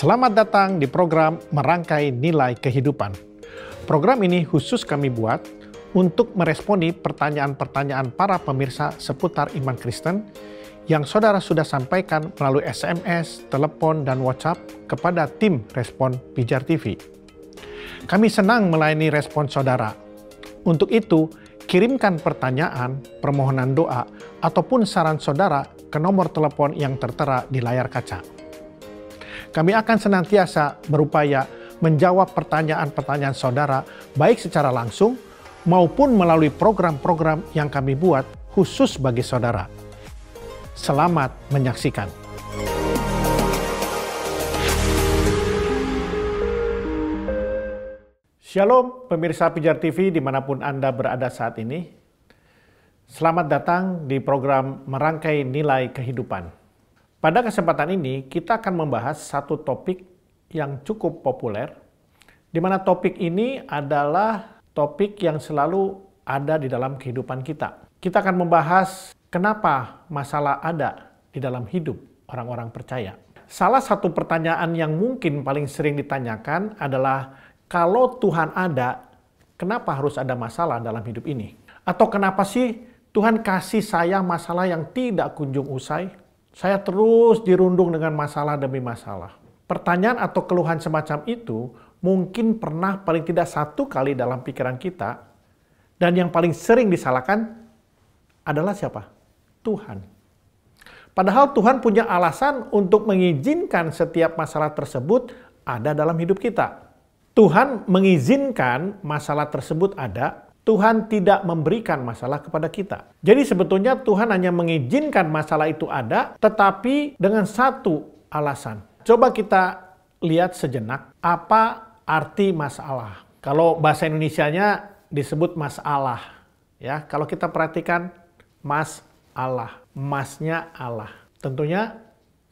Selamat datang di program Merangkai Nilai Kehidupan. Program ini khusus kami buat untuk meresponi pertanyaan-pertanyaan para pemirsa seputar iman Kristen yang saudara sudah sampaikan melalui SMS, telepon, dan WhatsApp kepada tim respon Pijar TV. Kami senang melayani respon saudara. Untuk itu, kirimkan pertanyaan, permohonan doa, ataupun saran saudara ke nomor telepon yang tertera di layar kaca. Kami akan senantiasa berupaya menjawab pertanyaan-pertanyaan saudara, baik secara langsung maupun melalui program-program yang kami buat khusus bagi saudara. Selamat menyaksikan. Shalom pemirsa Pijar TV dimanapun Anda berada saat ini. Selamat datang di program Merangkai Nilai Kehidupan. Pada kesempatan ini, kita akan membahas satu topik yang cukup populer, di mana topik ini adalah topik yang selalu ada di dalam kehidupan kita. Kita akan membahas kenapa masalah ada di dalam hidup orang-orang percaya. Salah satu pertanyaan yang mungkin paling sering ditanyakan adalah, kalau Tuhan ada, kenapa harus ada masalah dalam hidup ini? Atau kenapa sih Tuhan kasih saya masalah yang tidak kunjung usai? Saya terus dirundung dengan masalah demi masalah. Pertanyaan atau keluhan semacam itu mungkin pernah paling tidak satu kali dalam pikiran kita, dan yang paling sering disalahkan adalah siapa? Tuhan. Padahal Tuhan punya alasan untuk mengizinkan setiap masalah tersebut ada dalam hidup kita. Tuhan mengizinkan masalah tersebut ada Tuhan tidak memberikan masalah kepada kita. Jadi sebetulnya Tuhan hanya mengizinkan masalah itu ada, tetapi dengan satu alasan. Coba kita lihat sejenak apa arti masalah. Kalau bahasa Indonesianya disebut masalah. Ya, kalau kita perhatikan masalah, masnya Allah. Tentunya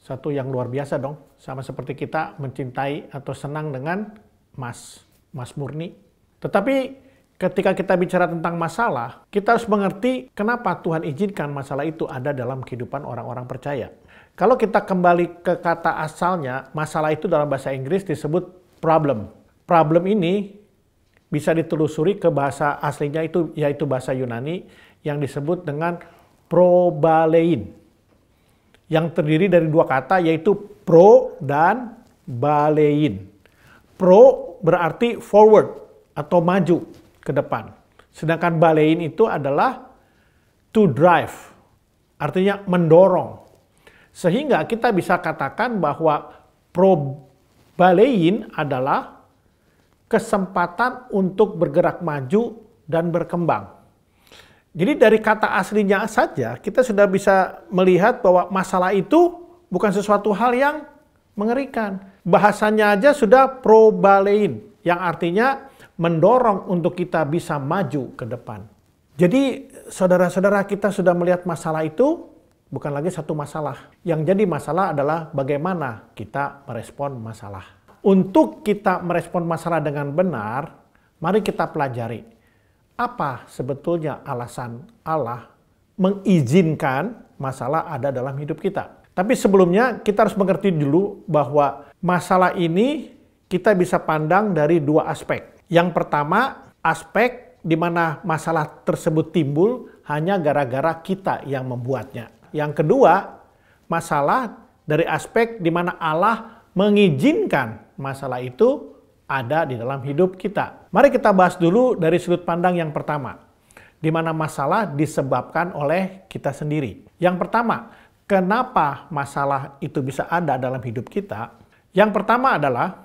satu yang luar biasa dong, sama seperti kita mencintai atau senang dengan mas, mas murni. Tetapi ketika kita bicara tentang masalah, kita harus mengerti kenapa Tuhan izinkan masalah itu ada dalam kehidupan orang-orang percaya. Kalau kita kembali ke kata asalnya, masalah itu dalam bahasa Inggris disebut problem. Problem ini bisa ditelusuri ke bahasa aslinya itu yaitu bahasa Yunani yang disebut dengan probalein. Yang terdiri dari dua kata yaitu pro dan balein. Pro berarti forward atau maju ke depan. Sedangkan balein itu adalah to drive, artinya mendorong. Sehingga kita bisa katakan bahwa pro balein adalah kesempatan untuk bergerak maju dan berkembang. Jadi dari kata aslinya saja kita sudah bisa melihat bahwa masalah itu bukan sesuatu hal yang mengerikan. Bahasanya aja sudah pro probalein yang artinya mendorong untuk kita bisa maju ke depan. Jadi saudara-saudara kita sudah melihat masalah itu bukan lagi satu masalah. Yang jadi masalah adalah bagaimana kita merespon masalah. Untuk kita merespon masalah dengan benar, mari kita pelajari apa sebetulnya alasan Allah mengizinkan masalah ada dalam hidup kita. Tapi sebelumnya kita harus mengerti dulu bahwa masalah ini kita bisa pandang dari dua aspek yang pertama, aspek di mana masalah tersebut timbul hanya gara-gara kita yang membuatnya. Yang kedua, masalah dari aspek di mana Allah mengizinkan masalah itu ada di dalam hidup kita. Mari kita bahas dulu dari sudut pandang yang pertama, di mana masalah disebabkan oleh kita sendiri. Yang pertama, kenapa masalah itu bisa ada dalam hidup kita? Yang pertama adalah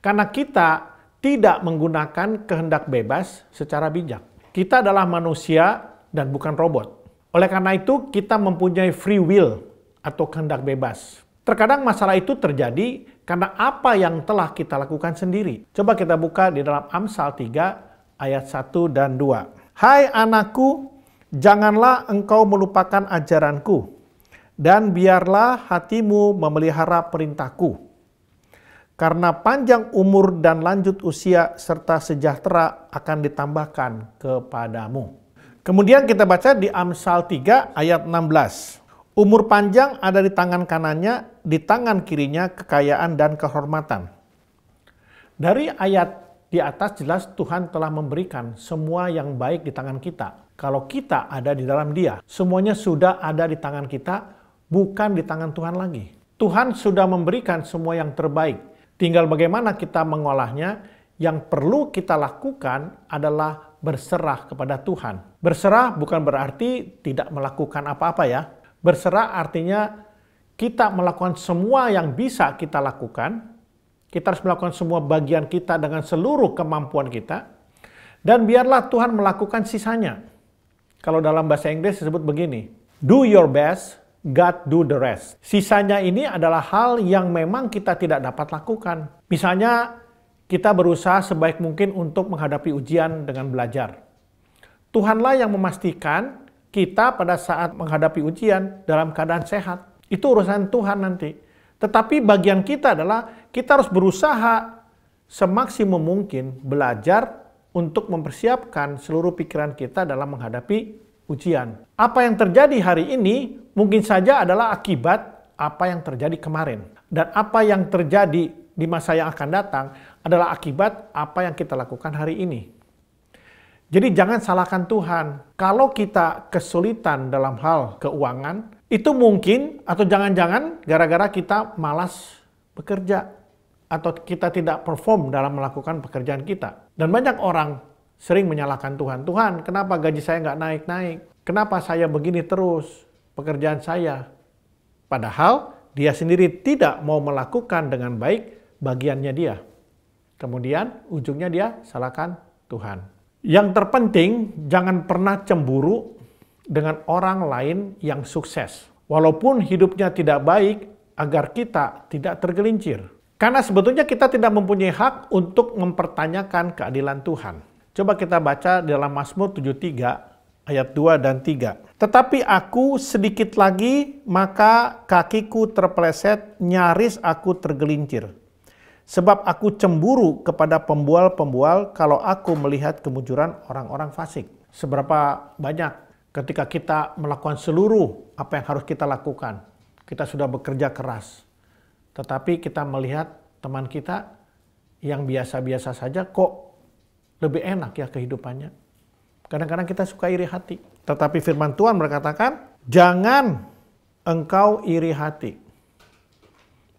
karena kita tidak menggunakan kehendak bebas secara bijak. Kita adalah manusia dan bukan robot. Oleh karena itu, kita mempunyai free will atau kehendak bebas. Terkadang masalah itu terjadi karena apa yang telah kita lakukan sendiri. Coba kita buka di dalam Amsal 3 ayat 1 dan 2. Hai anakku, janganlah engkau melupakan ajaranku, dan biarlah hatimu memelihara perintahku. Karena panjang umur dan lanjut usia serta sejahtera akan ditambahkan kepadamu. Kemudian kita baca di Amsal 3 ayat 16. Umur panjang ada di tangan kanannya, di tangan kirinya kekayaan dan kehormatan. Dari ayat di atas jelas Tuhan telah memberikan semua yang baik di tangan kita. Kalau kita ada di dalam dia, semuanya sudah ada di tangan kita, bukan di tangan Tuhan lagi. Tuhan sudah memberikan semua yang terbaik. Tinggal bagaimana kita mengolahnya. Yang perlu kita lakukan adalah berserah kepada Tuhan. Berserah bukan berarti tidak melakukan apa-apa ya. Berserah artinya kita melakukan semua yang bisa kita lakukan. Kita harus melakukan semua bagian kita dengan seluruh kemampuan kita. Dan biarlah Tuhan melakukan sisanya. Kalau dalam bahasa Inggris disebut begini, do your best God do the rest. Sisanya ini adalah hal yang memang kita tidak dapat lakukan. Misalnya, kita berusaha sebaik mungkin untuk menghadapi ujian dengan belajar. Tuhanlah yang memastikan kita pada saat menghadapi ujian dalam keadaan sehat. Itu urusan Tuhan nanti. Tetapi bagian kita adalah kita harus berusaha semaksimum mungkin belajar untuk mempersiapkan seluruh pikiran kita dalam menghadapi ujian. Apa yang terjadi hari ini mungkin saja adalah akibat apa yang terjadi kemarin. Dan apa yang terjadi di masa yang akan datang adalah akibat apa yang kita lakukan hari ini. Jadi jangan salahkan Tuhan. Kalau kita kesulitan dalam hal keuangan, itu mungkin atau jangan-jangan gara-gara kita malas bekerja atau kita tidak perform dalam melakukan pekerjaan kita. Dan banyak orang sering menyalahkan Tuhan. Tuhan, kenapa gaji saya nggak naik-naik? Kenapa saya begini terus pekerjaan saya? Padahal dia sendiri tidak mau melakukan dengan baik bagiannya dia. Kemudian ujungnya dia salahkan Tuhan. Yang terpenting, jangan pernah cemburu dengan orang lain yang sukses. Walaupun hidupnya tidak baik, agar kita tidak tergelincir. Karena sebetulnya kita tidak mempunyai hak untuk mempertanyakan keadilan Tuhan. Coba kita baca dalam Mazmur 73 ayat 2 dan 3. Tetapi aku sedikit lagi, maka kakiku terpeleset, nyaris aku tergelincir. Sebab aku cemburu kepada pembual-pembual kalau aku melihat kemujuran orang-orang fasik. Seberapa banyak ketika kita melakukan seluruh apa yang harus kita lakukan. Kita sudah bekerja keras. Tetapi kita melihat teman kita yang biasa-biasa saja kok lebih enak ya kehidupannya Kadang-kadang kita suka iri hati. Tetapi firman Tuhan berkatakan, jangan engkau iri hati.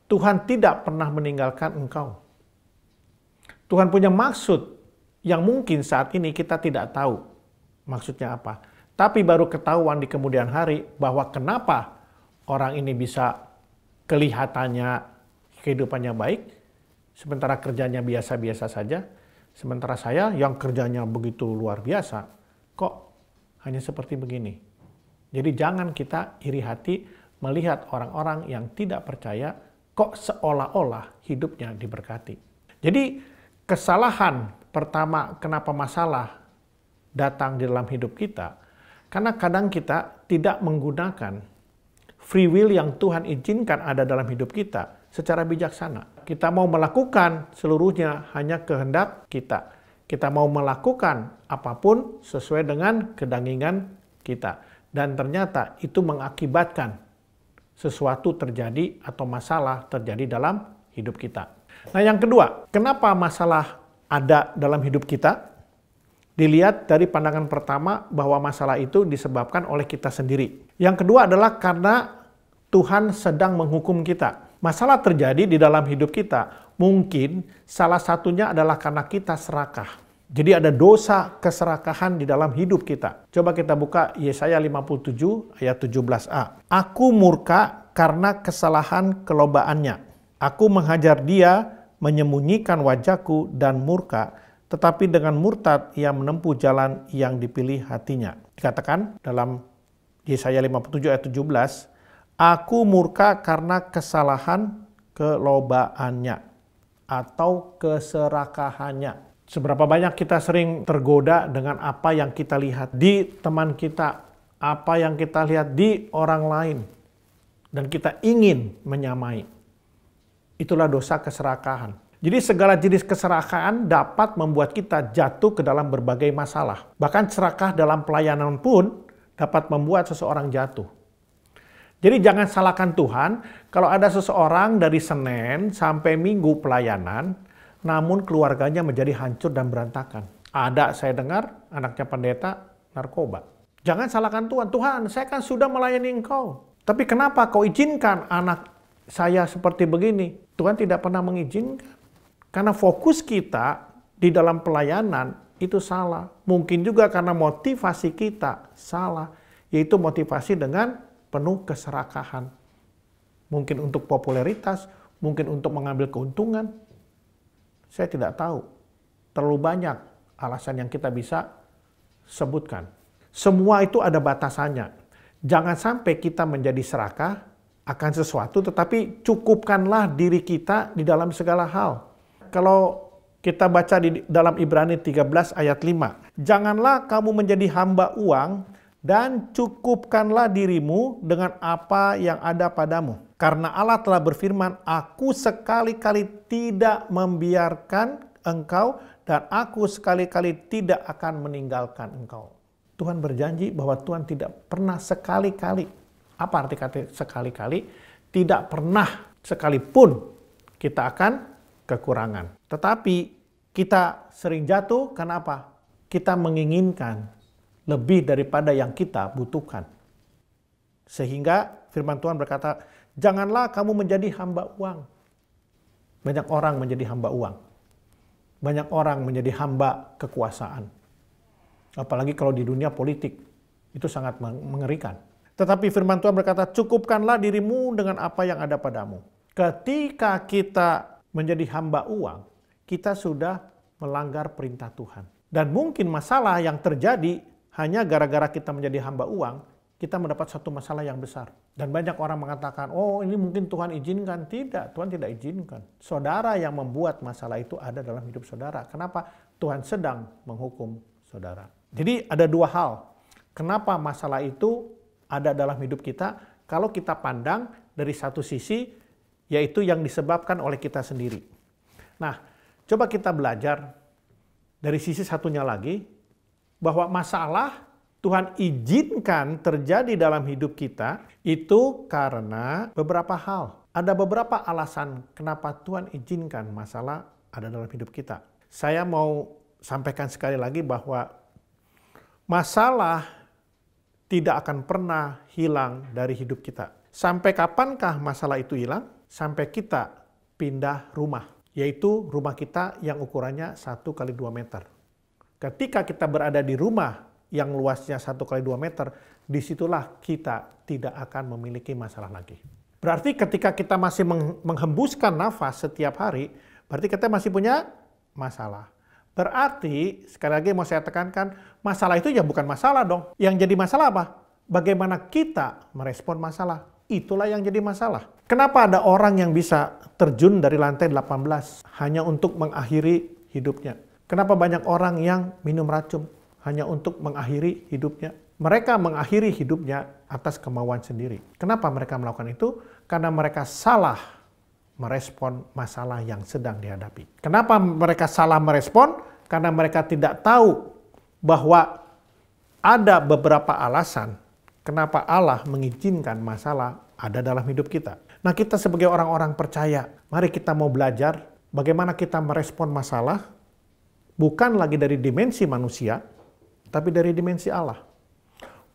Tuhan tidak pernah meninggalkan engkau. Tuhan punya maksud yang mungkin saat ini kita tidak tahu maksudnya apa. Tapi baru ketahuan di kemudian hari bahwa kenapa orang ini bisa kelihatannya kehidupannya baik, sementara kerjanya biasa-biasa saja, Sementara saya yang kerjanya begitu luar biasa, kok hanya seperti begini. Jadi jangan kita iri hati melihat orang-orang yang tidak percaya kok seolah-olah hidupnya diberkati. Jadi kesalahan pertama kenapa masalah datang di dalam hidup kita karena kadang kita tidak menggunakan free will yang Tuhan izinkan ada dalam hidup kita secara bijaksana kita mau melakukan seluruhnya hanya kehendak kita. Kita mau melakukan apapun sesuai dengan kedangingan kita. Dan ternyata itu mengakibatkan sesuatu terjadi atau masalah terjadi dalam hidup kita. Nah yang kedua, kenapa masalah ada dalam hidup kita? dilihat dari pandangan pertama bahwa masalah itu disebabkan oleh kita sendiri. Yang kedua adalah karena Tuhan sedang menghukum kita masalah terjadi di dalam hidup kita. Mungkin salah satunya adalah karena kita serakah. Jadi ada dosa keserakahan di dalam hidup kita. Coba kita buka Yesaya 57 ayat 17a. Aku murka karena kesalahan kelobaannya. Aku menghajar dia, menyembunyikan wajahku dan murka, tetapi dengan murtad ia menempuh jalan yang dipilih hatinya. Dikatakan dalam Yesaya 57 ayat 17, Aku murka karena kesalahan kelobaannya atau keserakahannya. Seberapa banyak kita sering tergoda dengan apa yang kita lihat di teman kita, apa yang kita lihat di orang lain, dan kita ingin menyamai. Itulah dosa keserakahan. Jadi segala jenis keserakahan dapat membuat kita jatuh ke dalam berbagai masalah. Bahkan serakah dalam pelayanan pun dapat membuat seseorang jatuh. Jadi jangan salahkan Tuhan kalau ada seseorang dari Senin sampai Minggu pelayanan, namun keluarganya menjadi hancur dan berantakan. Ada saya dengar anaknya pendeta narkoba. Jangan salahkan Tuhan. Tuhan, saya kan sudah melayani engkau. Tapi kenapa kau izinkan anak saya seperti begini? Tuhan tidak pernah mengizinkan. Karena fokus kita di dalam pelayanan itu salah. Mungkin juga karena motivasi kita salah. Yaitu motivasi dengan penuh keserakahan. Mungkin untuk popularitas, mungkin untuk mengambil keuntungan. Saya tidak tahu. Terlalu banyak alasan yang kita bisa sebutkan. Semua itu ada batasannya. Jangan sampai kita menjadi serakah akan sesuatu, tetapi cukupkanlah diri kita di dalam segala hal. Kalau kita baca di dalam Ibrani 13 ayat 5, janganlah kamu menjadi hamba uang dan cukupkanlah dirimu dengan apa yang ada padamu. Karena Allah telah berfirman, aku sekali-kali tidak membiarkan engkau dan aku sekali-kali tidak akan meninggalkan engkau. Tuhan berjanji bahwa Tuhan tidak pernah sekali-kali, apa arti kata sekali-kali? Tidak pernah sekalipun kita akan kekurangan. Tetapi kita sering jatuh, kenapa? Kita menginginkan lebih daripada yang kita butuhkan. Sehingga firman Tuhan berkata, janganlah kamu menjadi hamba uang. Banyak orang menjadi hamba uang. Banyak orang menjadi hamba kekuasaan. Apalagi kalau di dunia politik. Itu sangat mengerikan. Tetapi firman Tuhan berkata, cukupkanlah dirimu dengan apa yang ada padamu. Ketika kita menjadi hamba uang, kita sudah melanggar perintah Tuhan. Dan mungkin masalah yang terjadi hanya gara-gara kita menjadi hamba uang, kita mendapat satu masalah yang besar. Dan banyak orang mengatakan, oh ini mungkin Tuhan izinkan. Tidak, Tuhan tidak izinkan. Saudara yang membuat masalah itu ada dalam hidup saudara. Kenapa? Tuhan sedang menghukum saudara. Jadi ada dua hal. Kenapa masalah itu ada dalam hidup kita? Kalau kita pandang dari satu sisi, yaitu yang disebabkan oleh kita sendiri. Nah, coba kita belajar dari sisi satunya lagi, bahwa masalah Tuhan izinkan terjadi dalam hidup kita itu karena beberapa hal. Ada beberapa alasan kenapa Tuhan izinkan masalah ada dalam hidup kita. Saya mau sampaikan sekali lagi bahwa masalah tidak akan pernah hilang dari hidup kita. Sampai kapankah masalah itu hilang? Sampai kita pindah rumah, yaitu rumah kita yang ukurannya 1 kali 2 meter. Ketika kita berada di rumah yang luasnya 1 kali 2 meter, disitulah kita tidak akan memiliki masalah lagi. Berarti ketika kita masih menghembuskan nafas setiap hari, berarti kita masih punya masalah. Berarti, sekali lagi mau saya tekankan, masalah itu ya bukan masalah dong. Yang jadi masalah apa? Bagaimana kita merespon masalah. Itulah yang jadi masalah. Kenapa ada orang yang bisa terjun dari lantai 18 hanya untuk mengakhiri hidupnya? Kenapa banyak orang yang minum racun hanya untuk mengakhiri hidupnya? Mereka mengakhiri hidupnya atas kemauan sendiri. Kenapa mereka melakukan itu? Karena mereka salah merespon masalah yang sedang dihadapi. Kenapa mereka salah merespon? Karena mereka tidak tahu bahwa ada beberapa alasan kenapa Allah mengizinkan masalah ada dalam hidup kita. Nah, kita sebagai orang-orang percaya, mari kita mau belajar bagaimana kita merespon masalah bukan lagi dari dimensi manusia, tapi dari dimensi Allah.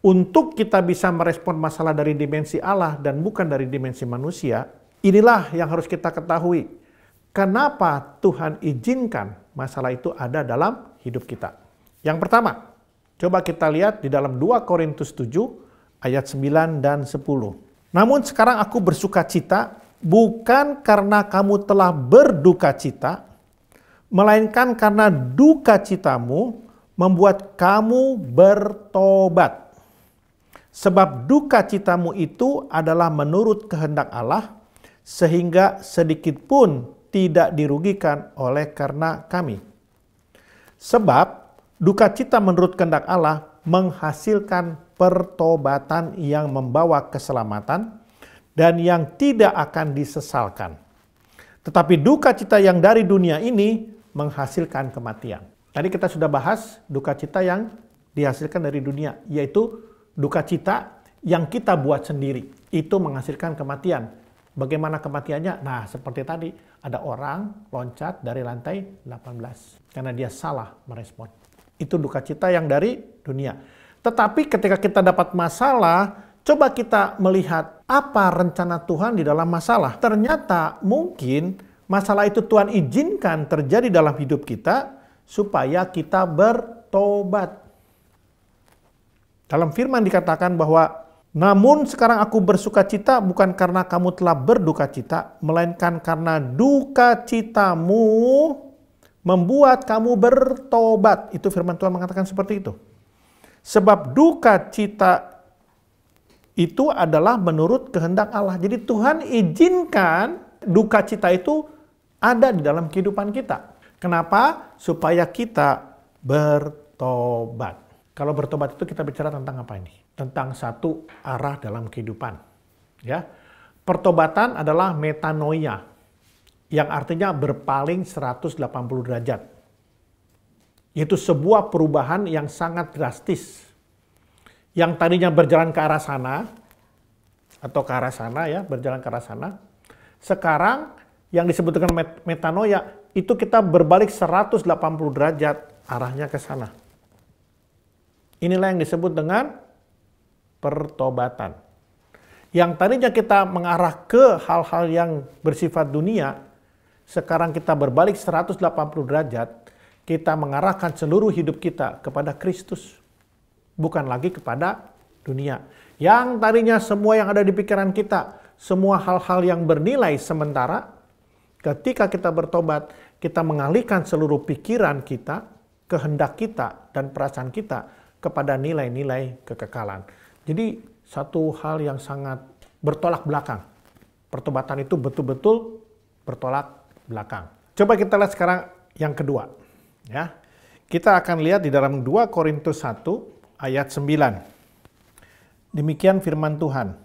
Untuk kita bisa merespon masalah dari dimensi Allah dan bukan dari dimensi manusia, inilah yang harus kita ketahui. Kenapa Tuhan izinkan masalah itu ada dalam hidup kita? Yang pertama, coba kita lihat di dalam 2 Korintus 7 ayat 9 dan 10. Namun sekarang aku bersuka cita bukan karena kamu telah berduka cita, melainkan karena duka citamu membuat kamu bertobat. Sebab duka citamu itu adalah menurut kehendak Allah, sehingga sedikit pun tidak dirugikan oleh karena kami. Sebab duka cita menurut kehendak Allah menghasilkan pertobatan yang membawa keselamatan dan yang tidak akan disesalkan. Tetapi duka cita yang dari dunia ini menghasilkan kematian. Tadi kita sudah bahas duka cita yang dihasilkan dari dunia, yaitu duka cita yang kita buat sendiri. Itu menghasilkan kematian. Bagaimana kematiannya? Nah, seperti tadi, ada orang loncat dari lantai 18 karena dia salah merespon. Itu duka cita yang dari dunia. Tetapi ketika kita dapat masalah, coba kita melihat apa rencana Tuhan di dalam masalah. Ternyata mungkin masalah itu Tuhan izinkan terjadi dalam hidup kita supaya kita bertobat. Dalam firman dikatakan bahwa namun sekarang aku bersuka cita bukan karena kamu telah berduka cita, melainkan karena duka citamu membuat kamu bertobat. Itu firman Tuhan mengatakan seperti itu. Sebab duka cita itu adalah menurut kehendak Allah. Jadi Tuhan izinkan duka cita itu ada di dalam kehidupan kita. Kenapa? Supaya kita bertobat. Kalau bertobat itu kita bicara tentang apa ini? Tentang satu arah dalam kehidupan. Ya. Pertobatan adalah metanoia yang artinya berpaling 180 derajat. Yaitu sebuah perubahan yang sangat drastis. Yang tadinya berjalan ke arah sana atau ke arah sana ya, berjalan ke arah sana. Sekarang yang disebut dengan metanoia itu kita berbalik 180 derajat arahnya ke sana. Inilah yang disebut dengan pertobatan. Yang tadinya kita mengarah ke hal-hal yang bersifat dunia, sekarang kita berbalik 180 derajat, kita mengarahkan seluruh hidup kita kepada Kristus, bukan lagi kepada dunia. Yang tadinya semua yang ada di pikiran kita, semua hal-hal yang bernilai sementara, Ketika kita bertobat, kita mengalihkan seluruh pikiran kita, kehendak kita, dan perasaan kita kepada nilai-nilai kekekalan. Jadi satu hal yang sangat bertolak belakang. Pertobatan itu betul-betul bertolak belakang. Coba kita lihat sekarang yang kedua. Ya. Kita akan lihat di dalam 2 Korintus 1 ayat 9. Demikian firman Tuhan.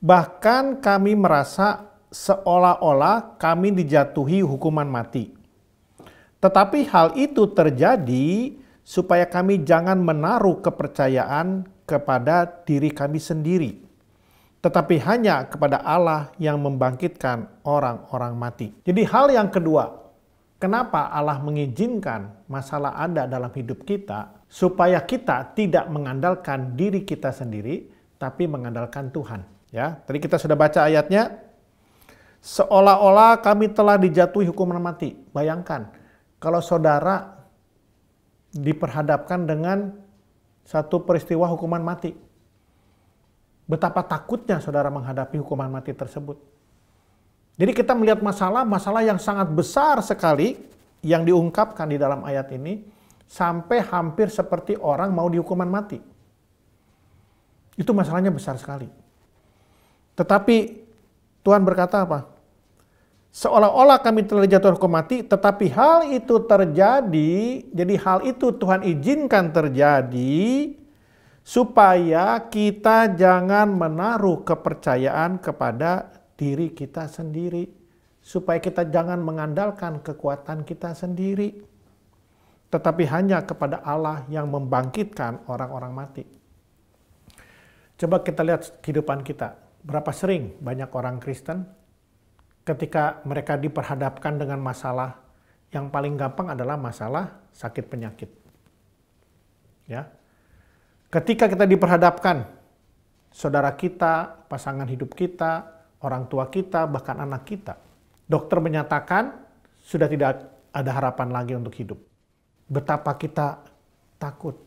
Bahkan kami merasa seolah-olah kami dijatuhi hukuman mati. Tetapi hal itu terjadi supaya kami jangan menaruh kepercayaan kepada diri kami sendiri, tetapi hanya kepada Allah yang membangkitkan orang-orang mati. Jadi, hal yang kedua, kenapa Allah mengizinkan masalah ada dalam hidup kita supaya kita tidak mengandalkan diri kita sendiri, tapi mengandalkan Tuhan. Ya, tadi kita sudah baca ayatnya, seolah-olah kami telah dijatuhi hukuman mati. Bayangkan, kalau saudara diperhadapkan dengan satu peristiwa hukuman mati. Betapa takutnya saudara menghadapi hukuman mati tersebut. Jadi kita melihat masalah, masalah yang sangat besar sekali yang diungkapkan di dalam ayat ini sampai hampir seperti orang mau dihukuman mati. Itu masalahnya besar sekali. Tetapi Tuhan berkata apa? seolah-olah kami telah dijatuh hukum mati, tetapi hal itu terjadi, jadi hal itu Tuhan izinkan terjadi, supaya kita jangan menaruh kepercayaan kepada diri kita sendiri, supaya kita jangan mengandalkan kekuatan kita sendiri, tetapi hanya kepada Allah yang membangkitkan orang-orang mati. Coba kita lihat kehidupan kita. Berapa sering banyak orang Kristen ketika mereka diperhadapkan dengan masalah yang paling gampang adalah masalah sakit penyakit. Ya. Ketika kita diperhadapkan saudara kita, pasangan hidup kita, orang tua kita, bahkan anak kita, dokter menyatakan sudah tidak ada harapan lagi untuk hidup. Betapa kita takut.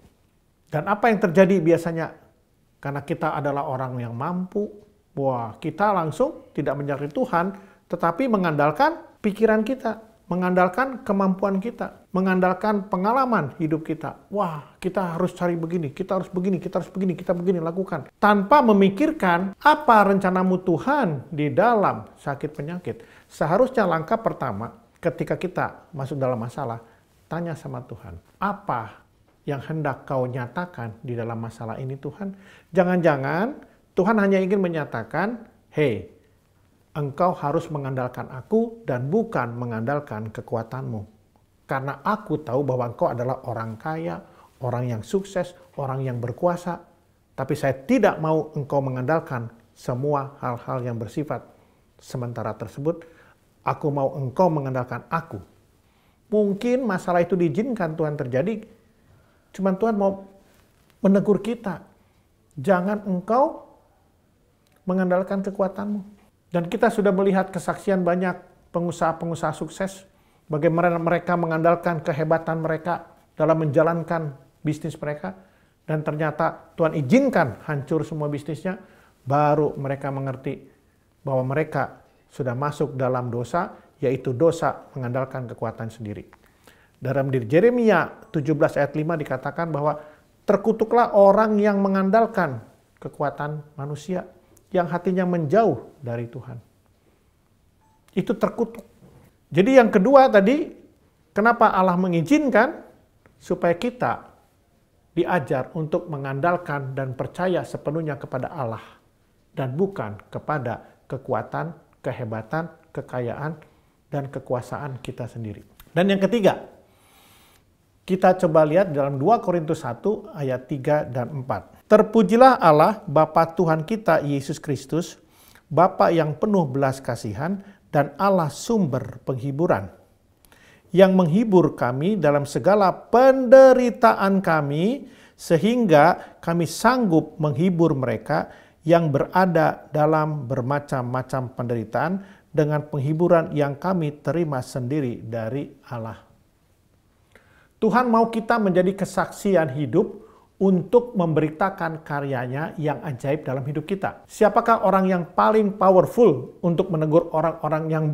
Dan apa yang terjadi biasanya karena kita adalah orang yang mampu, wah, kita langsung tidak menyakiti Tuhan, tetapi mengandalkan pikiran kita, mengandalkan kemampuan kita, mengandalkan pengalaman hidup kita. Wah, kita harus cari begini, kita harus begini, kita harus begini, kita begini lakukan. Tanpa memikirkan apa rencanamu Tuhan di dalam sakit penyakit. Seharusnya langkah pertama ketika kita masuk dalam masalah, tanya sama Tuhan, apa yang hendak kau nyatakan di dalam masalah ini Tuhan? Jangan-jangan Tuhan hanya ingin menyatakan, hei, engkau harus mengandalkan aku dan bukan mengandalkan kekuatanmu. Karena aku tahu bahwa engkau adalah orang kaya, orang yang sukses, orang yang berkuasa. Tapi saya tidak mau engkau mengandalkan semua hal-hal yang bersifat sementara tersebut. Aku mau engkau mengandalkan aku. Mungkin masalah itu diizinkan Tuhan terjadi. Cuman Tuhan mau menegur kita. Jangan engkau mengandalkan kekuatanmu dan kita sudah melihat kesaksian banyak pengusaha-pengusaha sukses, bagaimana mereka mengandalkan kehebatan mereka dalam menjalankan bisnis mereka, dan ternyata Tuhan izinkan hancur semua bisnisnya, baru mereka mengerti bahwa mereka sudah masuk dalam dosa, yaitu dosa mengandalkan kekuatan sendiri. Dalam diri Jeremia 17 ayat 5 dikatakan bahwa terkutuklah orang yang mengandalkan kekuatan manusia yang hatinya menjauh dari Tuhan. Itu terkutuk. Jadi yang kedua tadi, kenapa Allah mengizinkan supaya kita diajar untuk mengandalkan dan percaya sepenuhnya kepada Allah dan bukan kepada kekuatan, kehebatan, kekayaan, dan kekuasaan kita sendiri. Dan yang ketiga, kita coba lihat dalam 2 Korintus 1 ayat 3 dan 4. Terpujilah Allah, Bapa Tuhan kita Yesus Kristus, Bapa yang penuh belas kasihan dan Allah sumber penghiburan, yang menghibur kami dalam segala penderitaan kami, sehingga kami sanggup menghibur mereka yang berada dalam bermacam-macam penderitaan dengan penghiburan yang kami terima sendiri dari Allah. Tuhan mau kita menjadi kesaksian hidup untuk memberitakan karyanya yang ajaib dalam hidup kita. Siapakah orang yang paling powerful untuk menegur orang-orang yang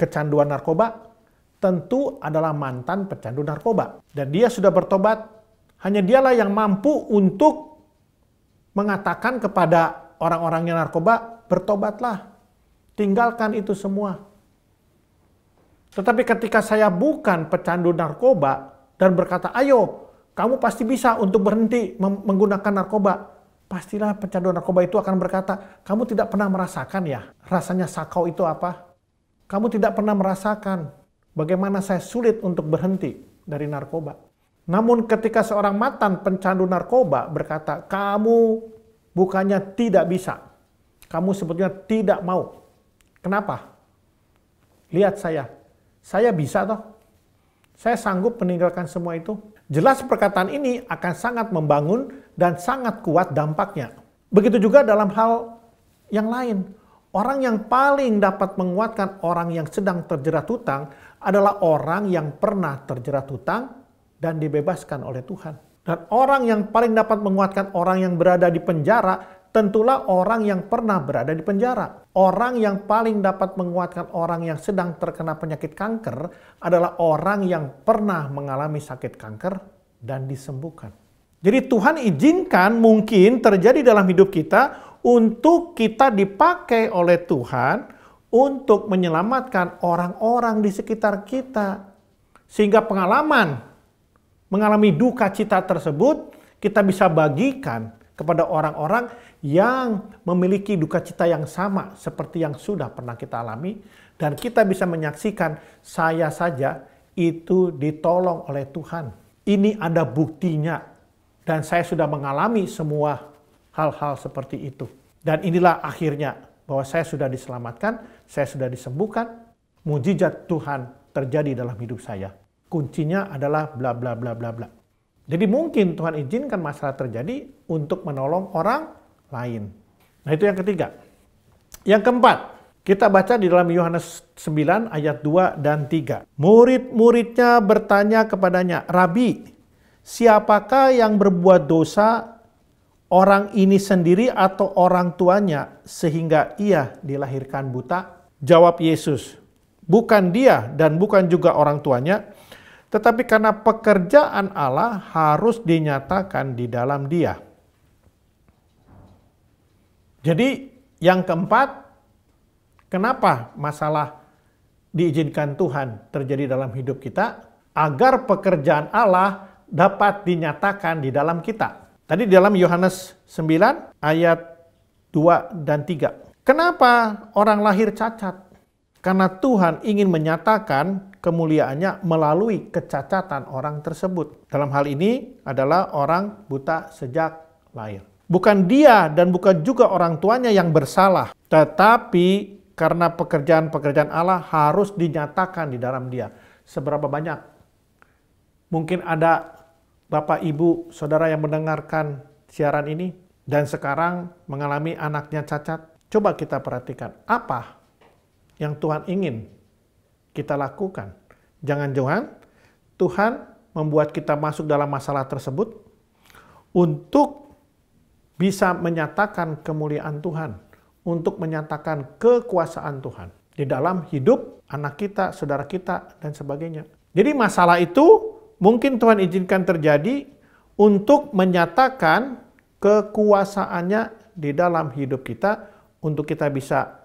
kecanduan narkoba? Tentu adalah mantan pecandu narkoba. Dan dia sudah bertobat, hanya dialah yang mampu untuk mengatakan kepada orang-orang yang narkoba, bertobatlah, tinggalkan itu semua. Tetapi ketika saya bukan pecandu narkoba dan berkata, ayo kamu pasti bisa untuk berhenti menggunakan narkoba. Pastilah pecandu narkoba itu akan berkata, kamu tidak pernah merasakan ya rasanya sakau itu apa? Kamu tidak pernah merasakan bagaimana saya sulit untuk berhenti dari narkoba. Namun ketika seorang matan pencandu narkoba berkata, kamu bukannya tidak bisa, kamu sebetulnya tidak mau. Kenapa? Lihat saya, saya bisa toh. Saya sanggup meninggalkan semua itu. Jelas perkataan ini akan sangat membangun dan sangat kuat dampaknya. Begitu juga dalam hal yang lain. Orang yang paling dapat menguatkan orang yang sedang terjerat hutang adalah orang yang pernah terjerat hutang dan dibebaskan oleh Tuhan. Dan orang yang paling dapat menguatkan orang yang berada di penjara tentulah orang yang pernah berada di penjara. Orang yang paling dapat menguatkan orang yang sedang terkena penyakit kanker adalah orang yang pernah mengalami sakit kanker dan disembuhkan. Jadi Tuhan izinkan mungkin terjadi dalam hidup kita untuk kita dipakai oleh Tuhan untuk menyelamatkan orang-orang di sekitar kita. Sehingga pengalaman mengalami duka cita tersebut kita bisa bagikan kepada orang-orang yang memiliki duka cita yang sama seperti yang sudah pernah kita alami dan kita bisa menyaksikan saya saja itu ditolong oleh Tuhan. Ini ada buktinya dan saya sudah mengalami semua hal-hal seperti itu. Dan inilah akhirnya bahwa saya sudah diselamatkan, saya sudah disembuhkan, mujizat Tuhan terjadi dalam hidup saya. Kuncinya adalah bla bla bla bla bla. Jadi mungkin Tuhan izinkan masalah terjadi untuk menolong orang lain. Nah itu yang ketiga. Yang keempat, kita baca di dalam Yohanes 9 ayat 2 dan 3. Murid-muridnya bertanya kepadanya, Rabi, siapakah yang berbuat dosa orang ini sendiri atau orang tuanya sehingga ia dilahirkan buta? Jawab Yesus, bukan dia dan bukan juga orang tuanya, tetapi karena pekerjaan Allah harus dinyatakan di dalam dia. Jadi yang keempat, kenapa masalah diizinkan Tuhan terjadi dalam hidup kita? Agar pekerjaan Allah dapat dinyatakan di dalam kita. Tadi dalam Yohanes 9 ayat 2 dan 3. Kenapa orang lahir cacat? Karena Tuhan ingin menyatakan kemuliaannya melalui kecacatan orang tersebut. Dalam hal ini adalah orang buta sejak lahir. Bukan dia dan bukan juga orang tuanya yang bersalah, tetapi karena pekerjaan-pekerjaan Allah harus dinyatakan di dalam dia. Seberapa banyak? Mungkin ada Bapak, Ibu, Saudara yang mendengarkan siaran ini dan sekarang mengalami anaknya cacat. Coba kita perhatikan, apa yang Tuhan ingin kita lakukan. Jangan-jangan Tuhan membuat kita masuk dalam masalah tersebut untuk bisa menyatakan kemuliaan Tuhan, untuk menyatakan kekuasaan Tuhan di dalam hidup anak kita, saudara kita, dan sebagainya. Jadi masalah itu mungkin Tuhan izinkan terjadi untuk menyatakan kekuasaannya di dalam hidup kita untuk kita bisa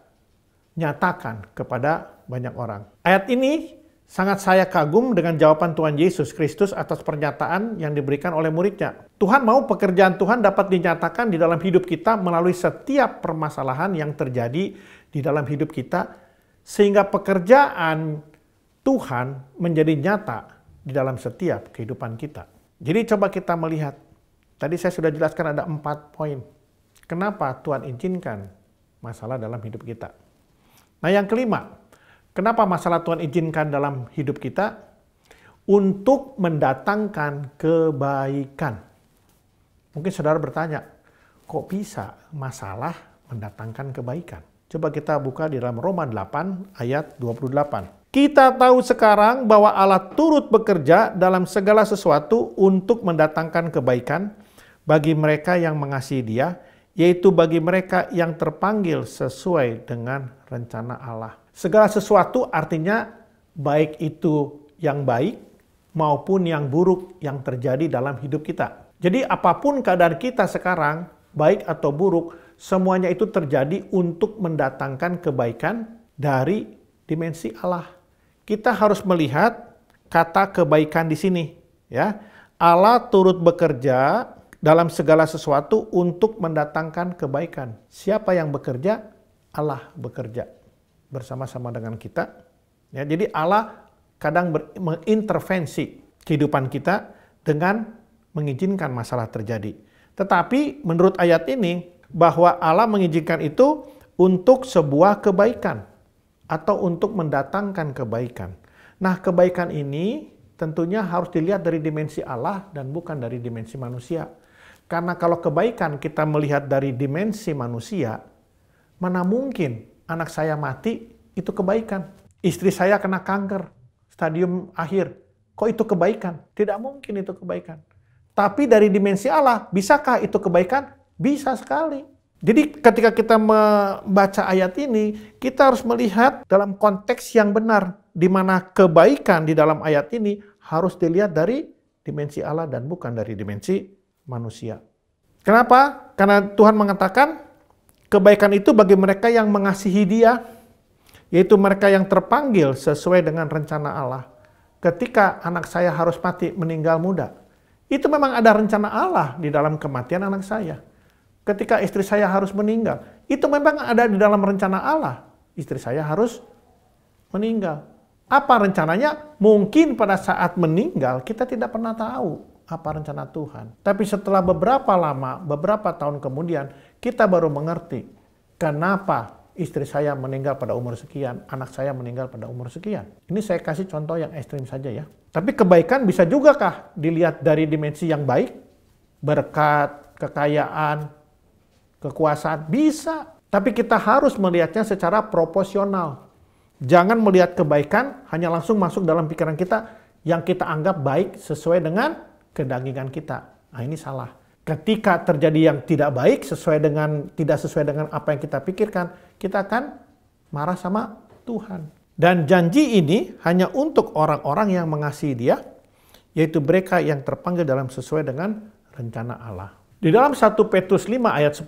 nyatakan kepada banyak orang. Ayat ini sangat saya kagum dengan jawaban Tuhan Yesus Kristus atas pernyataan yang diberikan oleh muridnya. Tuhan mau pekerjaan Tuhan dapat dinyatakan di dalam hidup kita melalui setiap permasalahan yang terjadi di dalam hidup kita sehingga pekerjaan Tuhan menjadi nyata di dalam setiap kehidupan kita. Jadi coba kita melihat, tadi saya sudah jelaskan ada empat poin. Kenapa Tuhan izinkan masalah dalam hidup kita. Nah yang kelima, kenapa masalah Tuhan izinkan dalam hidup kita? Untuk mendatangkan kebaikan. Mungkin saudara bertanya, kok bisa masalah mendatangkan kebaikan? Coba kita buka di dalam Roma 8 ayat 28. Kita tahu sekarang bahwa Allah turut bekerja dalam segala sesuatu untuk mendatangkan kebaikan bagi mereka yang mengasihi Dia, yaitu bagi mereka yang terpanggil sesuai dengan rencana Allah. Segala sesuatu artinya baik itu yang baik maupun yang buruk yang terjadi dalam hidup kita. Jadi apapun keadaan kita sekarang, baik atau buruk, semuanya itu terjadi untuk mendatangkan kebaikan dari dimensi Allah. Kita harus melihat kata kebaikan di sini, ya. Allah turut bekerja dalam segala sesuatu untuk mendatangkan kebaikan. Siapa yang bekerja? Allah bekerja bersama-sama dengan kita. Ya, jadi Allah kadang mengintervensi kehidupan kita dengan mengizinkan masalah terjadi. Tetapi menurut ayat ini bahwa Allah mengizinkan itu untuk sebuah kebaikan atau untuk mendatangkan kebaikan. Nah, kebaikan ini tentunya harus dilihat dari dimensi Allah dan bukan dari dimensi manusia. Karena kalau kebaikan kita melihat dari dimensi manusia, mana mungkin anak saya mati itu kebaikan. Istri saya kena kanker, stadium akhir. Kok itu kebaikan? Tidak mungkin itu kebaikan. Tapi dari dimensi Allah, bisakah itu kebaikan? Bisa sekali. Jadi ketika kita membaca ayat ini, kita harus melihat dalam konteks yang benar. Di mana kebaikan di dalam ayat ini harus dilihat dari dimensi Allah dan bukan dari dimensi manusia. Kenapa? Karena Tuhan mengatakan kebaikan itu bagi mereka yang mengasihi Dia, yaitu mereka yang terpanggil sesuai dengan rencana Allah. Ketika anak saya harus mati meninggal muda, itu memang ada rencana Allah di dalam kematian anak saya. Ketika istri saya harus meninggal, itu memang ada di dalam rencana Allah. Istri saya harus meninggal. Apa rencananya? Mungkin pada saat meninggal kita tidak pernah tahu apa rencana Tuhan. Tapi setelah beberapa lama, beberapa tahun kemudian, kita baru mengerti kenapa istri saya meninggal pada umur sekian, anak saya meninggal pada umur sekian. Ini saya kasih contoh yang ekstrim saja ya. Tapi kebaikan bisa juga kah dilihat dari dimensi yang baik? Berkat, kekayaan, kekuasaan, bisa. Tapi kita harus melihatnya secara proporsional. Jangan melihat kebaikan hanya langsung masuk dalam pikiran kita yang kita anggap baik sesuai dengan kedagingan kita. Nah, ini salah. Ketika terjadi yang tidak baik sesuai dengan tidak sesuai dengan apa yang kita pikirkan, kita akan marah sama Tuhan. Dan janji ini hanya untuk orang-orang yang mengasihi Dia, yaitu mereka yang terpanggil dalam sesuai dengan rencana Allah. Di dalam 1 Petrus 5 ayat 10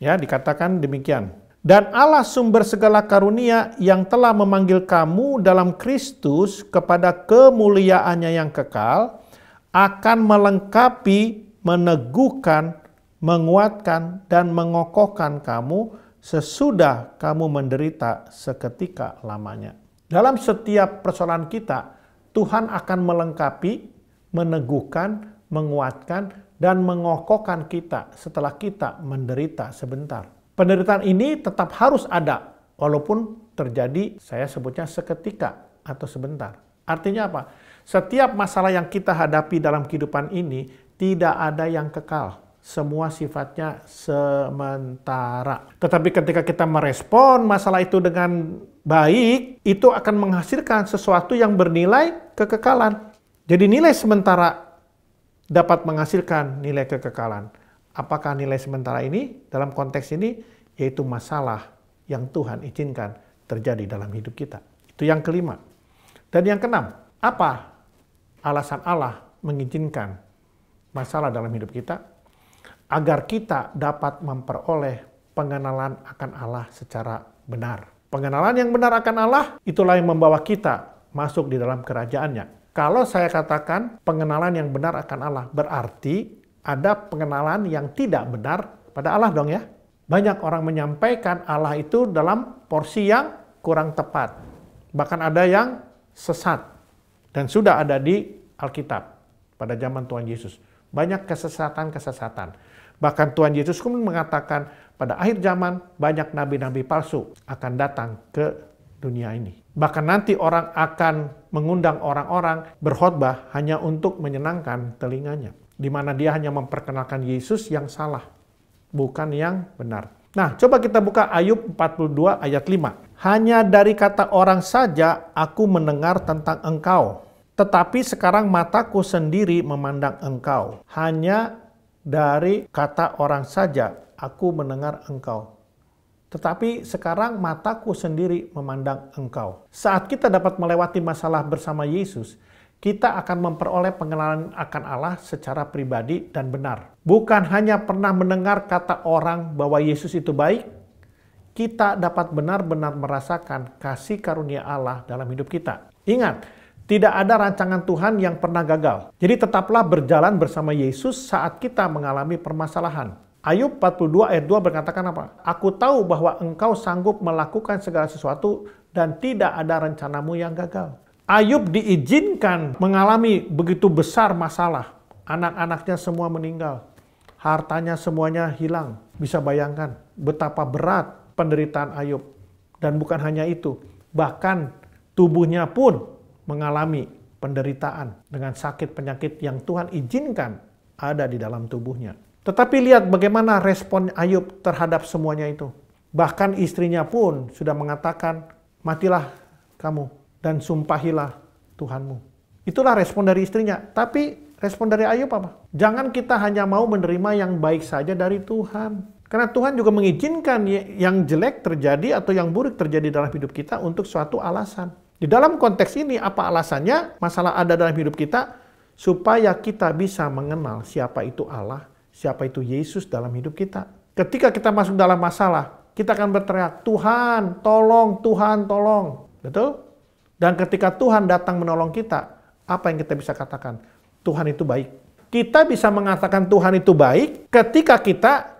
ya dikatakan demikian. Dan Allah sumber segala karunia yang telah memanggil kamu dalam Kristus kepada kemuliaannya yang kekal, akan melengkapi, meneguhkan, menguatkan, dan mengokohkan kamu sesudah kamu menderita seketika lamanya. Dalam setiap persoalan kita, Tuhan akan melengkapi, meneguhkan, menguatkan, dan mengokohkan kita setelah kita menderita sebentar. Penderitaan ini tetap harus ada, walaupun terjadi, saya sebutnya seketika atau sebentar. Artinya apa? Setiap masalah yang kita hadapi dalam kehidupan ini tidak ada yang kekal. Semua sifatnya sementara. Tetapi ketika kita merespon masalah itu dengan baik, itu akan menghasilkan sesuatu yang bernilai kekekalan. Jadi nilai sementara dapat menghasilkan nilai kekekalan. Apakah nilai sementara ini dalam konteks ini yaitu masalah yang Tuhan izinkan terjadi dalam hidup kita. Itu yang kelima. Dan yang keenam, apa alasan Allah mengizinkan masalah dalam hidup kita agar kita dapat memperoleh pengenalan akan Allah secara benar. Pengenalan yang benar akan Allah itulah yang membawa kita masuk di dalam kerajaannya. Kalau saya katakan pengenalan yang benar akan Allah berarti ada pengenalan yang tidak benar pada Allah dong ya. Banyak orang menyampaikan Allah itu dalam porsi yang kurang tepat. Bahkan ada yang sesat dan sudah ada di Alkitab pada zaman Tuhan Yesus. Banyak kesesatan-kesesatan. Bahkan Tuhan Yesus pun mengatakan pada akhir zaman banyak nabi-nabi palsu akan datang ke dunia ini. Bahkan nanti orang akan mengundang orang-orang berkhotbah hanya untuk menyenangkan telinganya. Di mana dia hanya memperkenalkan Yesus yang salah, bukan yang benar. Nah, coba kita buka Ayub 42 ayat 5. Hanya dari kata orang saja aku mendengar tentang engkau. Tetapi sekarang mataku sendiri memandang engkau. Hanya dari kata orang saja aku mendengar engkau. Tetapi sekarang mataku sendiri memandang engkau. Saat kita dapat melewati masalah bersama Yesus, kita akan memperoleh pengenalan akan Allah secara pribadi dan benar. Bukan hanya pernah mendengar kata orang bahwa Yesus itu baik, kita dapat benar-benar merasakan kasih karunia Allah dalam hidup kita. Ingat, tidak ada rancangan Tuhan yang pernah gagal. Jadi tetaplah berjalan bersama Yesus saat kita mengalami permasalahan. Ayub 42 ayat 2 berkatakan apa? Aku tahu bahwa engkau sanggup melakukan segala sesuatu dan tidak ada rencanamu yang gagal. Ayub diizinkan mengalami begitu besar masalah. Anak-anaknya semua meninggal. Hartanya semuanya hilang. Bisa bayangkan betapa berat penderitaan Ayub. Dan bukan hanya itu, bahkan tubuhnya pun mengalami penderitaan dengan sakit penyakit yang Tuhan izinkan ada di dalam tubuhnya. Tetapi lihat bagaimana respon Ayub terhadap semuanya itu. Bahkan istrinya pun sudah mengatakan, matilah kamu dan sumpahilah Tuhanmu. Itulah respon dari istrinya. Tapi respon dari Ayub apa? Jangan kita hanya mau menerima yang baik saja dari Tuhan. Karena Tuhan juga mengizinkan yang jelek terjadi atau yang buruk terjadi dalam hidup kita untuk suatu alasan. Di dalam konteks ini apa alasannya? Masalah ada dalam hidup kita supaya kita bisa mengenal siapa itu Allah, siapa itu Yesus dalam hidup kita. Ketika kita masuk dalam masalah, kita akan berteriak, "Tuhan, tolong, Tuhan, tolong." Betul? Dan ketika Tuhan datang menolong kita, apa yang kita bisa katakan? Tuhan itu baik. Kita bisa mengatakan Tuhan itu baik ketika kita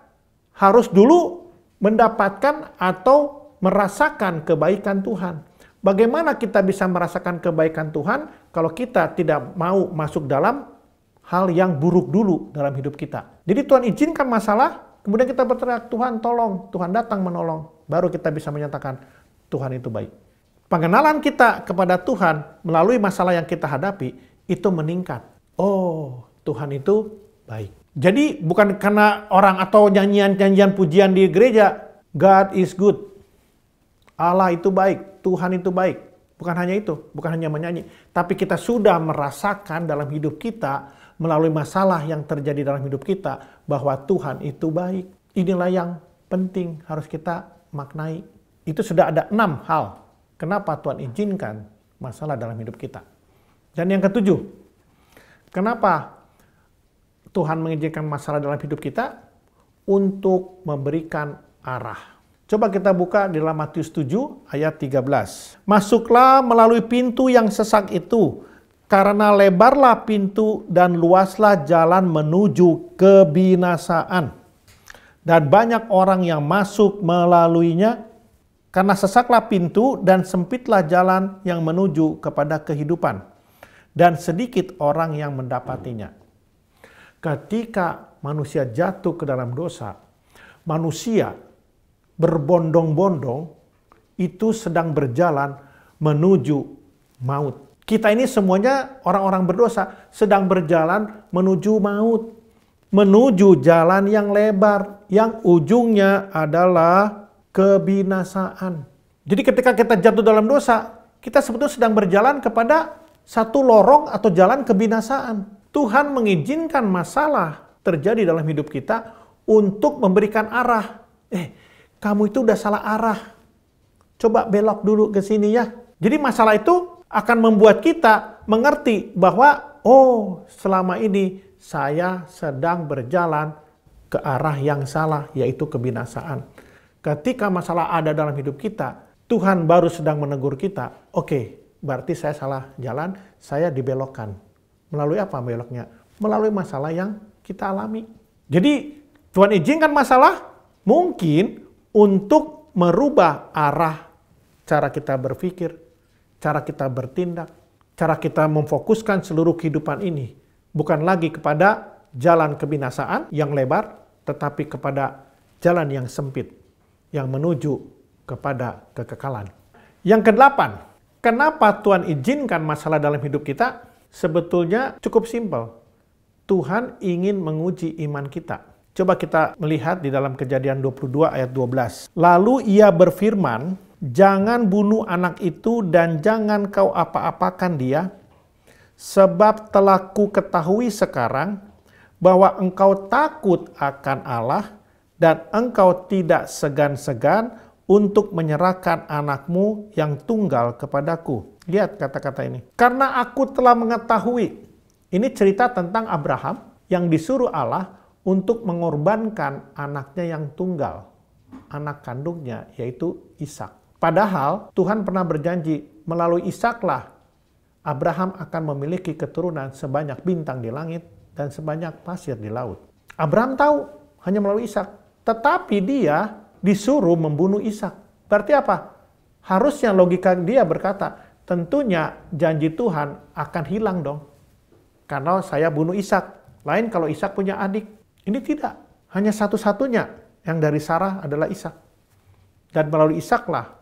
harus dulu mendapatkan atau merasakan kebaikan Tuhan. Bagaimana kita bisa merasakan kebaikan Tuhan kalau kita tidak mau masuk dalam hal yang buruk dulu dalam hidup kita? Jadi Tuhan izinkan masalah, kemudian kita berteriak, Tuhan tolong, Tuhan datang menolong. Baru kita bisa menyatakan, Tuhan itu baik. Pengenalan kita kepada Tuhan melalui masalah yang kita hadapi itu meningkat. Oh, Tuhan itu baik. Jadi bukan karena orang atau nyanyian-nyanyian pujian di gereja, God is good. Allah itu baik, Tuhan itu baik. Bukan hanya itu, bukan hanya menyanyi. Tapi kita sudah merasakan dalam hidup kita, melalui masalah yang terjadi dalam hidup kita, bahwa Tuhan itu baik. Inilah yang penting harus kita maknai. Itu sudah ada enam hal. Kenapa Tuhan izinkan masalah dalam hidup kita. Dan yang ketujuh, kenapa Tuhan mengizinkan masalah dalam hidup kita untuk memberikan arah. Coba kita buka di dalam Matius 7 ayat 13. Masuklah melalui pintu yang sesak itu, karena lebarlah pintu dan luaslah jalan menuju kebinasaan. Dan banyak orang yang masuk melaluinya, karena sesaklah pintu dan sempitlah jalan yang menuju kepada kehidupan. Dan sedikit orang yang mendapatinya ketika manusia jatuh ke dalam dosa, manusia berbondong-bondong itu sedang berjalan menuju maut. Kita ini semuanya orang-orang berdosa sedang berjalan menuju maut. Menuju jalan yang lebar, yang ujungnya adalah kebinasaan. Jadi ketika kita jatuh dalam dosa, kita sebetulnya sedang berjalan kepada satu lorong atau jalan kebinasaan. Tuhan mengizinkan masalah terjadi dalam hidup kita untuk memberikan arah. Eh, kamu itu udah salah arah. Coba belok dulu ke sini ya. Jadi masalah itu akan membuat kita mengerti bahwa oh, selama ini saya sedang berjalan ke arah yang salah yaitu kebinasaan. Ketika masalah ada dalam hidup kita, Tuhan baru sedang menegur kita. Oke, okay, berarti saya salah jalan, saya dibelokkan. Melalui apa beloknya? Melalui masalah yang kita alami. Jadi Tuhan izinkan masalah mungkin untuk merubah arah cara kita berpikir, cara kita bertindak, cara kita memfokuskan seluruh kehidupan ini. Bukan lagi kepada jalan kebinasaan yang lebar, tetapi kepada jalan yang sempit, yang menuju kepada kekekalan. Yang kedelapan, kenapa Tuhan izinkan masalah dalam hidup kita? Sebetulnya cukup simpel. Tuhan ingin menguji iman kita. Coba kita melihat di dalam kejadian 22 ayat 12. Lalu ia berfirman, jangan bunuh anak itu dan jangan kau apa-apakan dia, sebab telah ku ketahui sekarang bahwa engkau takut akan Allah dan engkau tidak segan-segan untuk menyerahkan anakmu yang tunggal kepadaku Lihat kata-kata ini. Karena aku telah mengetahui. Ini cerita tentang Abraham yang disuruh Allah untuk mengorbankan anaknya yang tunggal. Anak kandungnya yaitu Ishak. Padahal Tuhan pernah berjanji melalui Ishaklah Abraham akan memiliki keturunan sebanyak bintang di langit dan sebanyak pasir di laut. Abraham tahu hanya melalui Ishak, tetapi dia disuruh membunuh Ishak. Berarti apa? Harusnya logika dia berkata, tentunya janji Tuhan akan hilang dong. Karena saya bunuh Ishak. Lain kalau Ishak punya adik. Ini tidak. Hanya satu-satunya yang dari Sarah adalah Ishak. Dan melalui Ishaklah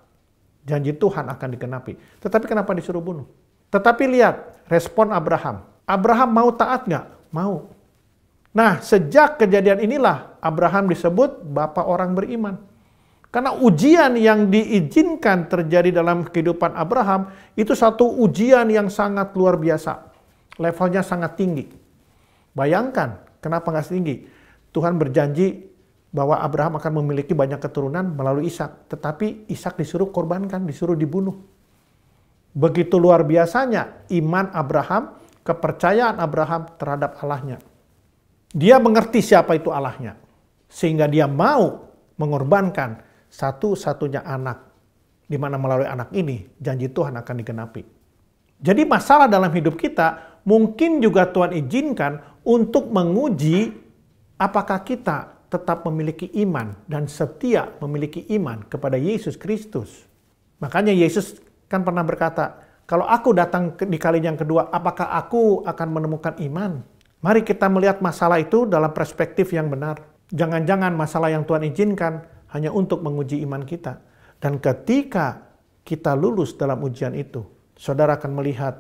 janji Tuhan akan dikenapi. Tetapi kenapa disuruh bunuh? Tetapi lihat respon Abraham. Abraham mau taat nggak? Mau. Nah, sejak kejadian inilah Abraham disebut bapak orang beriman. Karena ujian yang diizinkan terjadi dalam kehidupan Abraham itu satu ujian yang sangat luar biasa. Levelnya sangat tinggi. Bayangkan kenapa nggak tinggi? Tuhan berjanji bahwa Abraham akan memiliki banyak keturunan melalui Ishak. Tetapi Ishak disuruh korbankan, disuruh dibunuh. Begitu luar biasanya iman Abraham, kepercayaan Abraham terhadap Allahnya. Dia mengerti siapa itu Allahnya. Sehingga dia mau mengorbankan satu-satunya anak, di mana melalui anak ini janji Tuhan akan digenapi. Jadi masalah dalam hidup kita mungkin juga Tuhan izinkan untuk menguji apakah kita tetap memiliki iman dan setia memiliki iman kepada Yesus Kristus. Makanya Yesus kan pernah berkata, kalau aku datang di kali yang kedua, apakah aku akan menemukan iman? Mari kita melihat masalah itu dalam perspektif yang benar. Jangan-jangan masalah yang Tuhan izinkan hanya untuk menguji iman kita. Dan ketika kita lulus dalam ujian itu, saudara akan melihat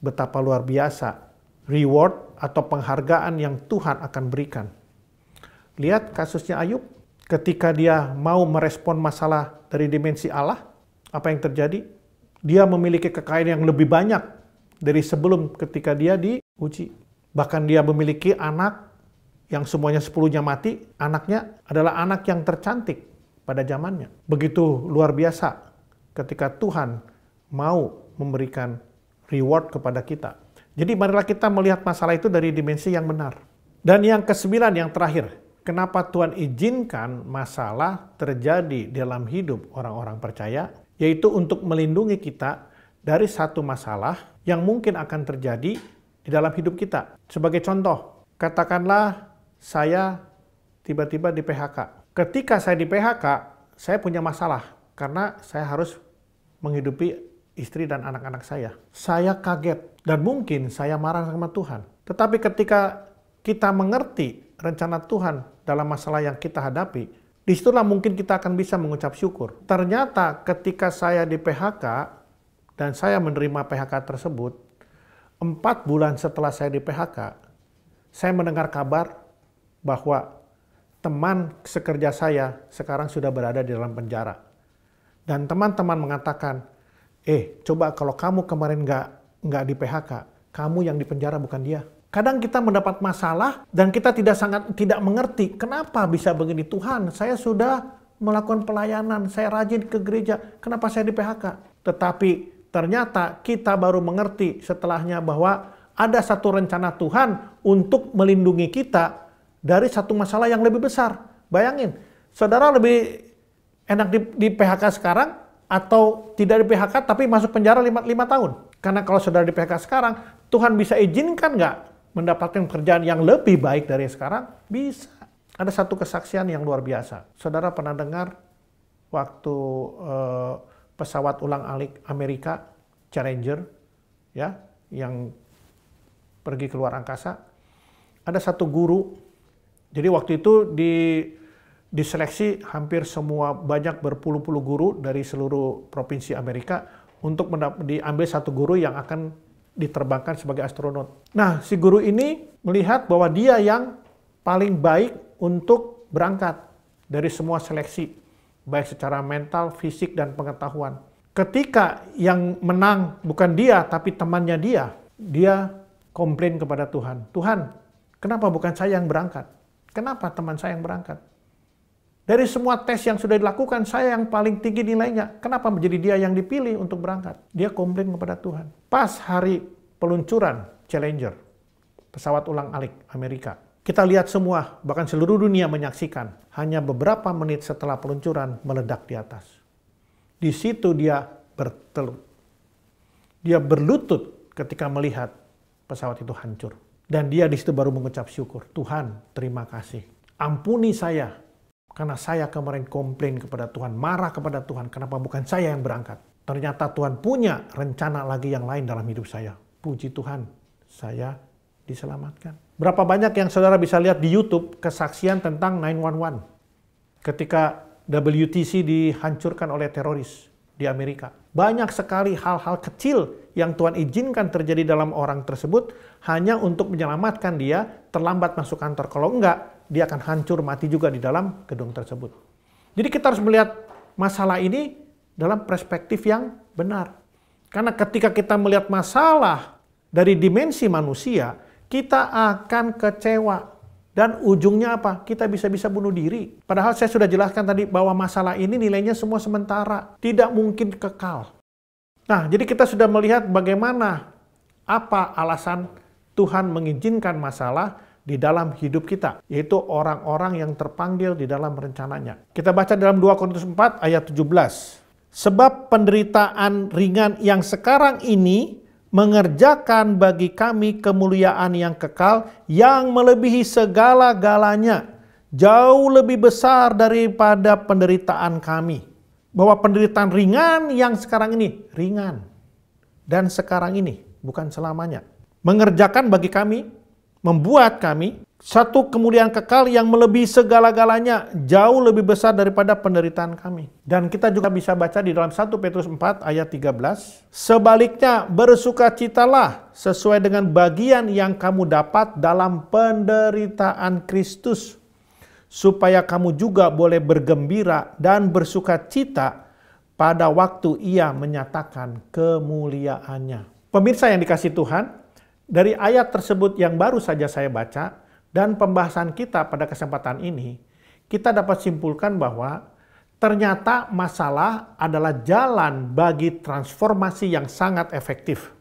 betapa luar biasa reward atau penghargaan yang Tuhan akan berikan. Lihat kasusnya Ayub, ketika dia mau merespon masalah dari dimensi Allah, apa yang terjadi? Dia memiliki kekayaan yang lebih banyak dari sebelum ketika dia diuji. Bahkan dia memiliki anak yang semuanya sepuluhnya mati, anaknya adalah anak yang tercantik pada zamannya. Begitu luar biasa ketika Tuhan mau memberikan reward kepada kita. Jadi marilah kita melihat masalah itu dari dimensi yang benar. Dan yang kesembilan, yang terakhir. Kenapa Tuhan izinkan masalah terjadi dalam hidup orang-orang percaya? Yaitu untuk melindungi kita dari satu masalah yang mungkin akan terjadi di dalam hidup kita. Sebagai contoh, katakanlah saya tiba-tiba di PHK Ketika saya di PHK, saya punya masalah karena saya harus menghidupi istri dan anak-anak saya. Saya kaget dan mungkin saya marah sama Tuhan. Tetapi ketika kita mengerti rencana Tuhan dalam masalah yang kita hadapi, disitulah mungkin kita akan bisa mengucap syukur. Ternyata ketika saya di PHK dan saya menerima PHK tersebut, empat bulan setelah saya di PHK, saya mendengar kabar bahwa teman sekerja saya sekarang sudah berada di dalam penjara. Dan teman-teman mengatakan, eh coba kalau kamu kemarin nggak nggak di PHK, kamu yang di penjara bukan dia. Kadang kita mendapat masalah dan kita tidak sangat tidak mengerti kenapa bisa begini Tuhan. Saya sudah melakukan pelayanan, saya rajin ke gereja, kenapa saya di PHK? Tetapi ternyata kita baru mengerti setelahnya bahwa ada satu rencana Tuhan untuk melindungi kita dari satu masalah yang lebih besar. Bayangin, saudara lebih enak di, di PHK sekarang atau tidak di PHK tapi masuk penjara lima tahun. Karena kalau saudara di PHK sekarang, Tuhan bisa izinkan nggak mendapatkan pekerjaan yang lebih baik dari sekarang? Bisa. Ada satu kesaksian yang luar biasa. Saudara pernah dengar waktu eh, pesawat ulang alik Amerika Challenger ya yang pergi ke luar angkasa ada satu guru jadi waktu itu di diseleksi hampir semua banyak berpuluh-puluh guru dari seluruh provinsi Amerika untuk diambil satu guru yang akan diterbangkan sebagai astronot. Nah, si guru ini melihat bahwa dia yang paling baik untuk berangkat dari semua seleksi, baik secara mental, fisik, dan pengetahuan. Ketika yang menang bukan dia, tapi temannya dia, dia komplain kepada Tuhan. Tuhan, kenapa bukan saya yang berangkat? Kenapa teman saya yang berangkat? Dari semua tes yang sudah dilakukan, saya yang paling tinggi nilainya. Kenapa menjadi dia yang dipilih untuk berangkat? Dia komplain kepada Tuhan. Pas hari peluncuran Challenger, pesawat ulang alik Amerika, kita lihat semua, bahkan seluruh dunia menyaksikan. Hanya beberapa menit setelah peluncuran meledak di atas. Di situ dia bertelut. Dia berlutut ketika melihat pesawat itu hancur. Dan dia di situ baru mengucap syukur. Tuhan, terima kasih. Ampuni saya. Karena saya kemarin komplain kepada Tuhan, marah kepada Tuhan. Kenapa bukan saya yang berangkat? Ternyata Tuhan punya rencana lagi yang lain dalam hidup saya. Puji Tuhan, saya diselamatkan. Berapa banyak yang saudara bisa lihat di YouTube kesaksian tentang 911 ketika WTC dihancurkan oleh teroris di Amerika. Banyak sekali hal-hal kecil yang Tuhan izinkan terjadi dalam orang tersebut hanya untuk menyelamatkan dia terlambat masuk kantor. Kalau enggak, dia akan hancur mati juga di dalam gedung tersebut. Jadi kita harus melihat masalah ini dalam perspektif yang benar. Karena ketika kita melihat masalah dari dimensi manusia, kita akan kecewa dan ujungnya apa? Kita bisa-bisa bunuh diri. Padahal saya sudah jelaskan tadi bahwa masalah ini nilainya semua sementara, tidak mungkin kekal. Nah, jadi kita sudah melihat bagaimana apa alasan Tuhan mengizinkan masalah di dalam hidup kita, yaitu orang-orang yang terpanggil di dalam rencananya. Kita baca dalam 2 Korintus 4 ayat 17. Sebab penderitaan ringan yang sekarang ini mengerjakan bagi kami kemuliaan yang kekal yang melebihi segala-galanya, jauh lebih besar daripada penderitaan kami. Bahwa penderitaan ringan yang sekarang ini, ringan. Dan sekarang ini, bukan selamanya. Mengerjakan bagi kami, membuat kami satu kemuliaan kekal yang melebihi segala-galanya jauh lebih besar daripada penderitaan kami. Dan kita juga bisa baca di dalam 1 Petrus 4 ayat 13, sebaliknya bersukacitalah sesuai dengan bagian yang kamu dapat dalam penderitaan Kristus supaya kamu juga boleh bergembira dan bersukacita pada waktu ia menyatakan kemuliaannya. Pemirsa yang dikasih Tuhan, dari ayat tersebut yang baru saja saya baca, dan pembahasan kita pada kesempatan ini, kita dapat simpulkan bahwa ternyata masalah adalah jalan bagi transformasi yang sangat efektif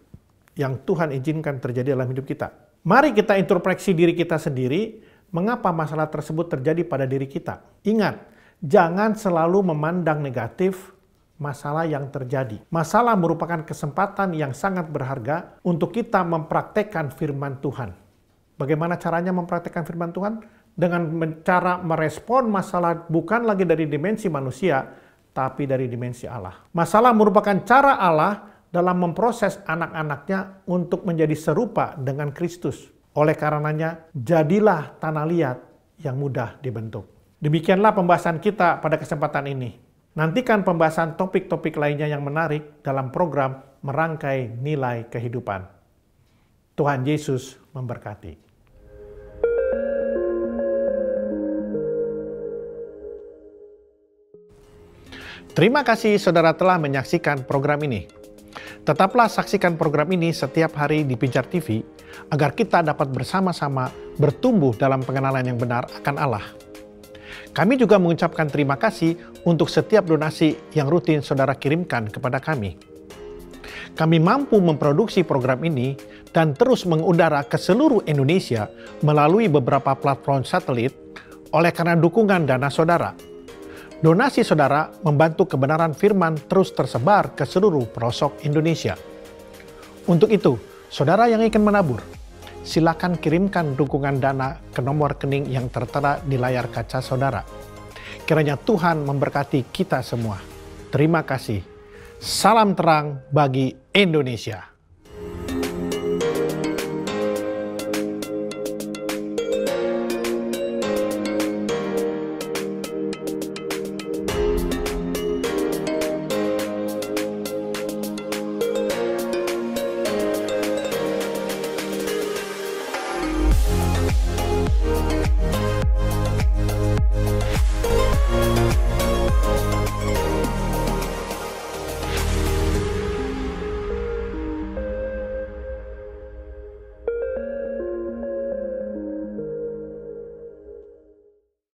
yang Tuhan izinkan terjadi dalam hidup kita. Mari kita introspeksi diri kita sendiri, mengapa masalah tersebut terjadi pada diri kita. Ingat, jangan selalu memandang negatif masalah yang terjadi. Masalah merupakan kesempatan yang sangat berharga untuk kita mempraktekkan firman Tuhan. Bagaimana caranya mempraktekkan firman Tuhan? Dengan cara merespon masalah bukan lagi dari dimensi manusia, tapi dari dimensi Allah. Masalah merupakan cara Allah dalam memproses anak-anaknya untuk menjadi serupa dengan Kristus. Oleh karenanya, jadilah tanah liat yang mudah dibentuk. Demikianlah pembahasan kita pada kesempatan ini. Nantikan pembahasan topik-topik lainnya yang menarik dalam program Merangkai Nilai Kehidupan. Tuhan Yesus memberkati. Terima kasih saudara telah menyaksikan program ini. Tetaplah saksikan program ini setiap hari di Pijar TV agar kita dapat bersama-sama bertumbuh dalam pengenalan yang benar akan Allah. Kami juga mengucapkan terima kasih untuk setiap donasi yang rutin saudara kirimkan kepada kami. Kami mampu memproduksi program ini dan terus mengudara ke seluruh Indonesia melalui beberapa platform satelit oleh karena dukungan dana saudara. Donasi saudara membantu kebenaran firman terus tersebar ke seluruh pelosok Indonesia. Untuk itu, saudara yang ingin menabur, silakan kirimkan dukungan dana ke nomor rekening yang tertera di layar kaca saudara. Kiranya Tuhan memberkati kita semua. Terima kasih. Salam terang bagi Indonesia.